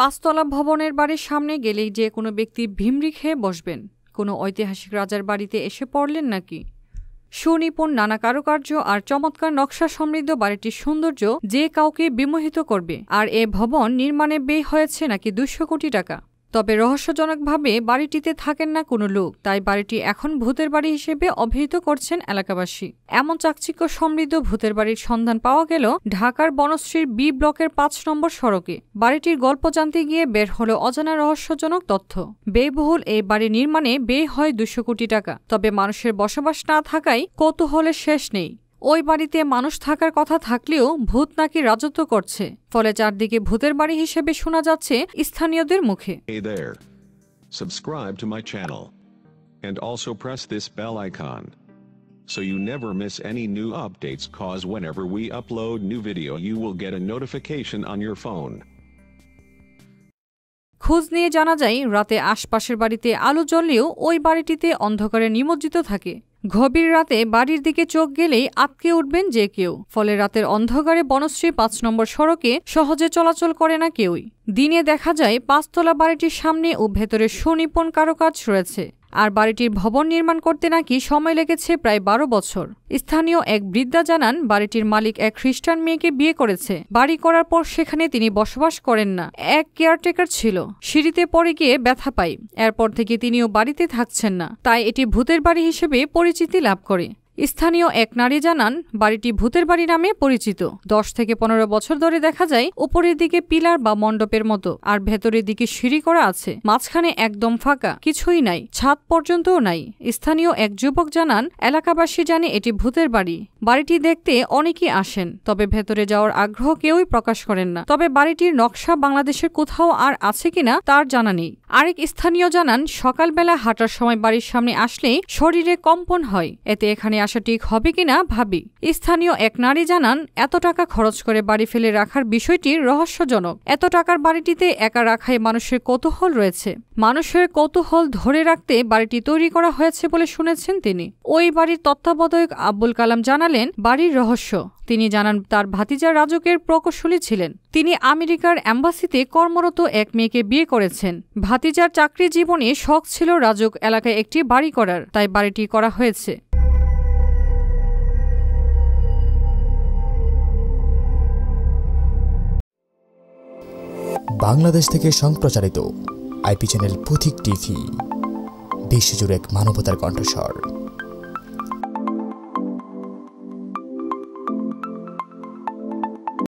পাঁচতলা ভবনের বাড়ির সামনে গেলেই যে কোনো ব্যক্তি ভিমরি খেয়ে বসবেন কোনো ঐতিহাসিক রাজার বাড়িতে এসে পড়লেন নাকি সুনিপুণ নানা কারুকার্য আর চমৎকার নকশা সমৃদ্ধ বাড়িটির সৌন্দর্য যে কাউকে বিমোহিত করবে আর এ ভবন নির্মাণে ব্যয় হয়েছে নাকি দুশো কোটি টাকা তবে রহস্যজনকভাবে বাড়িটিতে থাকেন না কোনো লোক তাই বাড়িটি এখন ভূতের বাড়ি হিসেবে অভিহিত করছেন এলাকাবাসী এমন চাকচিক্য সমৃদ্ধ ভূতের বাড়ির সন্ধান পাওয়া গেল ঢাকার বনশ্রীর বি ব্লকের পাঁচ নম্বর সড়কে বাড়িটির গল্প জানতে গিয়ে বের হলো অজানা রহস্যজনক তথ্য ব্যয়বহুল এই বাড়ি নির্মাণে ব্যয় হয় দুশো কোটি টাকা তবে মানুষের বসবাস না থাকায় কৌতূহলের শেষ নেই ওই বাড়িতে মানুষ থাকার কথা থাকলেও ভূত নাকি রাজত্ব করছে ফলে চারদিকে ভূতের বাড়ি হিসেবে শোনা যাচ্ছে স্থানীয়দের মুখে And also press this bell icon so you never miss any new updates cause whenever we upload new video you will get a notification on your phone. খোঁজ নিয়ে জানা যায় রাতে আশপাশের বাড়িতে আলো জ্বললেও ওই বাড়িটিতে অন্ধকারে নিমজ্জিত থাকে গভীর রাতে বাড়ির দিকে চোখ গেলেই আটকে উঠবেন যে কেউ ফলে রাতের অন্ধকারে বনশ্রী পাঁচ নম্বর সড়কে সহজে চলাচল করে না কেউই দিনে দেখা যায় পাঁচতলা বাড়িটির সামনে ও ভেতরে সুনিপুণ কারুকাজ রয়েছে আর বাড়িটির ভবন নির্মাণ করতে নাকি সময় লেগেছে প্রায় বারো বছর স্থানীয় এক বৃদ্ধা জানান বাড়িটির মালিক এক খ্রিস্টান মেয়েকে বিয়ে করেছে বাড়ি করার পর সেখানে তিনি বসবাস করেন না এক কেয়ারটেকার ছিল সিঁড়িতে পরে গিয়ে ব্যথা পাই এরপর থেকে তিনিও বাড়িতে থাকছেন না তাই এটি ভূতের বাড়ি হিসেবে পরিচিতি লাভ করে স্থানীয় এক নারী জানান বাড়িটি ভূতের বাড়ি নামে পরিচিত দশ থেকে পনেরো বছর ধরে দেখা যায় উপরের দিকে পিলার বা মণ্ডপের মতো আর ভেতরের দিকে সিঁড়ি করা আছে মাঝখানে একদম ফাঁকা কিছুই নাই ছাদ পর্যন্তও নাই স্থানীয় এক যুবক জানান এলাকাবাসী জানে এটি ভূতের বাড়ি বাড়িটি দেখতে অনেকেই আসেন তবে ভেতরে যাওয়ার আগ্রহ কেউই প্রকাশ করেন না তবে বাড়িটির নকশা বাংলাদেশের কোথাও আর আছে কিনা তার জানা নেই আরেক স্থানীয় জানান সকালবেলা হাঁটার সময় বাড়ির সামনে আসলেই শরীরে কম্পন হয় এতে এখানে আসা ঠিক হবে কিনা ভাবি স্থানীয় এক নারী জানান এত টাকা খরচ করে বাড়ি ফেলে রাখার বিষয়টি রহস্যজনক এত টাকার বাড়িটিতে একা রাখায় মানুষের কৌতূহল রয়েছে মানুষের কৌতূহল ধরে রাখতে বাড়িটি তৈরি করা হয়েছে বলে শুনেছেন তিনি ওই বাড়ির তত্ত্বাবধায়ক আব্বুল কালাম জানালেন বাড়ির রহস্য তিনি জানান তার ভাতিজা রাজকের প্রকৌশলী ছিলেন তিনি আমেরিকার অ্যাম্বাসিতে কর্মরত এক মেয়েকে বিয়ে করেছেন ভাতিজার চাকরি জীবনে শখ ছিল রাজক এলাকায় একটি বাড়ি করার তাই বাড়িটি করা হয়েছে বাংলাদেশ থেকে সম্প্রচারিত আইপি চ্যানেল পথিক টিভি বিশ্বজুড়ে এক মানবতার কণ্ঠস্বর